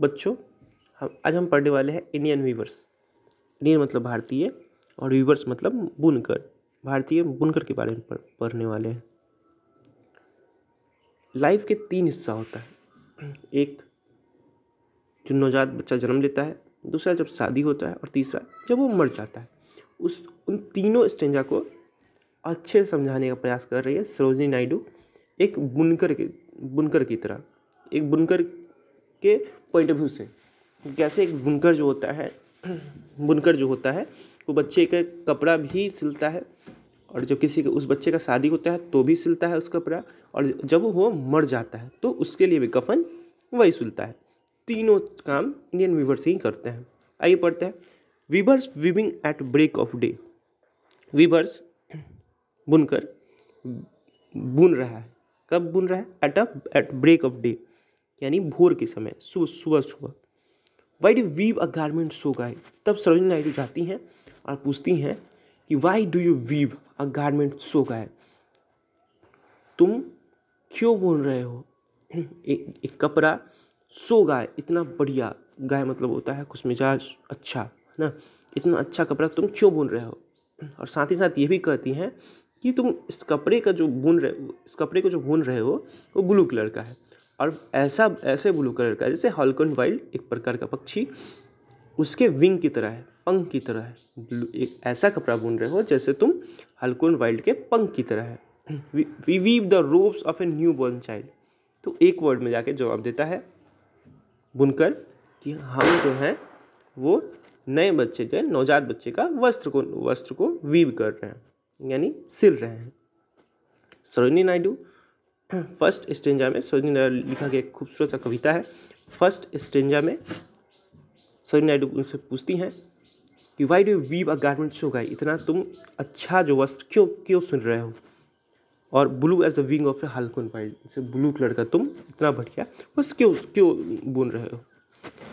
बच्चों हम आज हम पढ़ने वाले हैं इंडियन वीवर्स इंडियन मतलब भारतीय और वीवर्स मतलब बुनकर भारतीय बुनकर के बारे में पढ़ने वाले हैं लाइफ के तीन हिस्सा होता है एक जो नवजात बच्चा जन्म लेता है दूसरा जब शादी होता है और तीसरा जब वो मर जाता है उस उन तीनों स्टेंजा को अच्छे से समझाने का प्रयास कर रही है सरोजनी नायडू एक बुनकर के बुनकर की तरह एक बुनकर के पॉइंट ऑफ व्यू से कैसे एक बुनकर जो होता है बुनकर जो होता है वो बच्चे का कपड़ा भी सिलता है और जब किसी उस बच्चे का शादी होता है तो भी सिलता है उस कपड़ा और जब वो मर जाता है तो उसके लिए भी कफन वही सिलता है तीनों काम इंडियन वीवर्स ही करते हैं आइए पढ़ते हैं weavers weaving at break of day weavers बुनकर बुन रहा है कब बुन रहा है at a at break of day यानी भोर के समय सुबह सुबह सुबह why do weave a garment so gay तब सरोजनी नायडू जाती हैं और पूछती हैं कि why do you weave a garment so gay तुम क्यों बोल रहे हो एक, एक कपड़ा सो गाय इतना बढ़िया गाय मतलब होता है कुछ मिजाज अच्छा है ना इतना अच्छा कपड़ा तुम क्यों बुन रहे हो और साथ ही साथ ये भी कहती हैं कि तुम इस कपड़े का जो बुन रहे इस कपड़े को जो बुन रहे हो वो ब्लू कलर का है और ऐसा ऐसे ब्लू कलर का जैसे हॉलकन वाइल्ड एक प्रकार का पक्षी उसके विंग की तरह है पंख की तरह है ब्लू एक ऐसा कपड़ा बुन रहे हो जैसे तुम हल्कोन वाइल्ड के पंख की तरह है we weave the robes of a newborn child तो एक वर्ड में जाके जवाब देता है बुनकर कि हम जो हैं वो नए बच्चे जो है नवजात बच्चे का वस्त्र को वस्त्र को वीव कर रहे हैं यानी सिल रहे हैं सरोनी नायडू फर्स्ट स्टेंजा में सोनी नायडू लिखा गया एक खूबसूरत सा कविता है फर्स्ट स्टेंजा में सोनी नायडू उनसे पूछती हैं कि why do weave a garment so gay इतना तुम अच्छा जो वस्त्र क्यों क्यों सुन रहे हो और blue as the wing of a halcyon wild जैसे ब्लू कलर का तुम इतना बढ़िया बस क्यों क्यों बुन रहे हो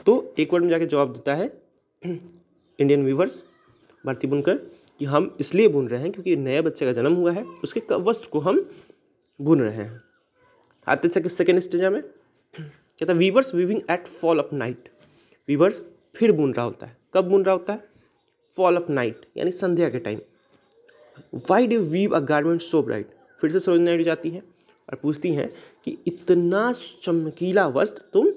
तो एक वर्ड में जाके जवाब देता है इंडियन वीवर्स भारतीय बुनकर कि हम इसलिए बुन रहे हैं क्योंकि नया बच्चे का जन्म हुआ है उसके वस्त्र को हम बुन रहे हैं आते सेकेंड स्टेजा में कहता है weavers weaving at fall of night weavers फिर बुन रहा होता है कब बुन रहा होता है फॉल ऑफ नाइट यानी संध्या के time why do weave a garment so bright फिर से सरोज नाइट जाती हैं और पूछती हैं कि इतना चमकीला वस्त्र तुम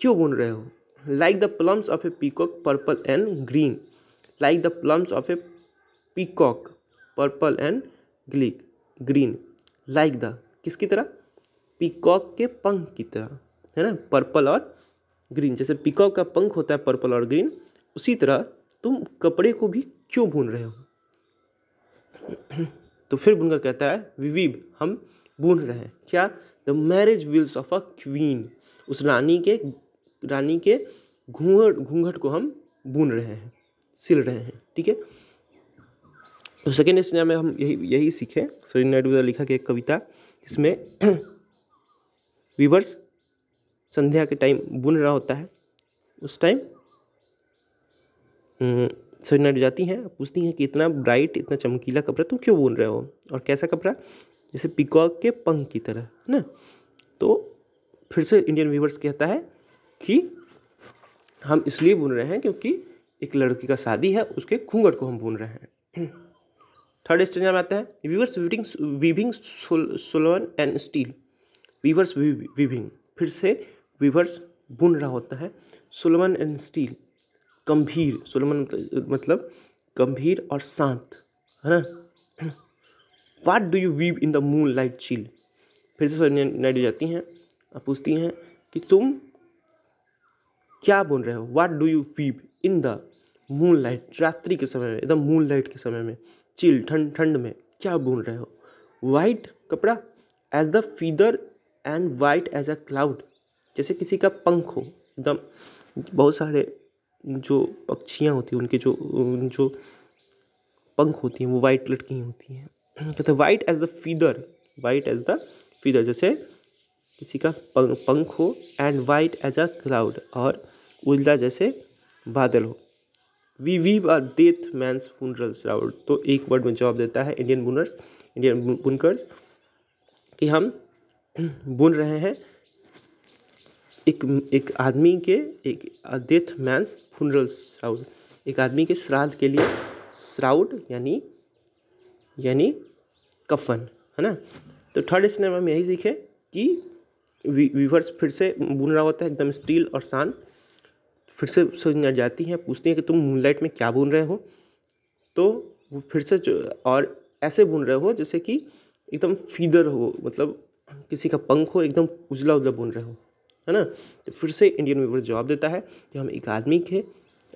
क्यों बुन रहे हो like the plumes of a peacock purple and green like the plumes of a peacock purple and ग्लिक ग्रीन लाइक द किसकी तरह पिकॉक के पंख की तरह है ना पर्पल और ग्रीन जैसे पिकॉक का पंख होता है पर्पल और ग्रीन उसी तरह तुम कपड़े को भी क्यों बुन रहे हो तो फिर बुनकर कहता है विवीब हम बुन रहे हैं क्या the marriage veils of a queen उस रानी के रानी के घूंघट घूंघट को हम बुन रहे हैं सिल रहे हैं ठीक है तो सेकेंड स्नेहा में हम यही यही सीखे सरिन नायडू द्वारा लिखा गया एक कविता इसमें वीवर्स संध्या के टाइम बुन रहा होता है उस टाइम हम्म, सजना जाती हैं पूछती हैं कि इतना ब्राइट इतना चमकीला कपड़ा तुम क्यों बुन रहे हो और कैसा कपड़ा जैसे पिकॉक के पंख की तरह है ना तो फिर से इंडियन व्यूवर्स कहता है कि हम इसलिए बुन रहे हैं क्योंकि एक लड़की का शादी है उसके घूंघट को हम बुन रहे हैं थर्ड स्टेज में आता है weavers weaving weaving solemn and still weavers weaving फिर से वीवर्स बुन रहा होता है सुलमन एंड स्टील गंभीर सुलमन मतलब, मतलब गंभीर और शांत है ना what do you weave in the moonlight chill फिर से सोनिया जाती हैं और पूछती हैं कि तुम क्या बोल रहे हो what do you weave in the moonlight रात्रि के समय में एकदम मून लाइट के समय में चिल ठंड ठंड में क्या बोल रहे हो वाइट कपड़ा as the feather and white as a cloud जैसे किसी का पंख हो एकदम बहुत सारे जो पक्षियाँ होती हैं उनके जो जो पंख होती हैं वो वाइट लटकी होती हैं कहते white as the feather white as the feather जैसे किसी का पंख हो and white as a cloud और उजला जैसे बादल हो we weave are death man's funeral shroud तो एक वर्ड में जवाब देता है इंडियन बुनर्स इंडियन बुनकर्स कि हम बुन रहे हैं एक एक आदमी के एक डेथ मैंस फुनरल श्राउड एक आदमी के श्राद्ध के लिए श्राउड यानी यानी कफन है ना तो थर्ड स्नेप हम यही सीखे कि वीवर्स फिर से बुन रहा होता है एकदम स्टील और शान फिर से सुनर जाती हैं पूछती हैं कि तुम मूनलाइट में क्या बुन रहे हो तो वो फिर से और ऐसे बुन रहे हो जैसे कि एकदम फीदर हो मतलब किसी का पंख हो एकदम उजला उजला बुन रहे हो है ना तो फिर से इंडियन व्यूवर जवाब देता है कि हम एक आदमी के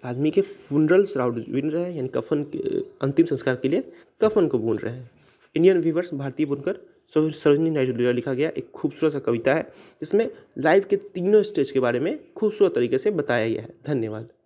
आदमी के फुनरल श्राउड बुन रहे हैं यानी कफन के अंतिम संस्कार के लिए कफन को बुन रहे हैं इंडियन वीवर्स भारतीय बुनकर सरोजनी नायडू द्वारा लिखा गया एक खूबसूरत सा कविता है इसमें लाइफ के तीनों स्टेज के बारे में खूबसूरत तरीके से बताया गया है धन्यवाद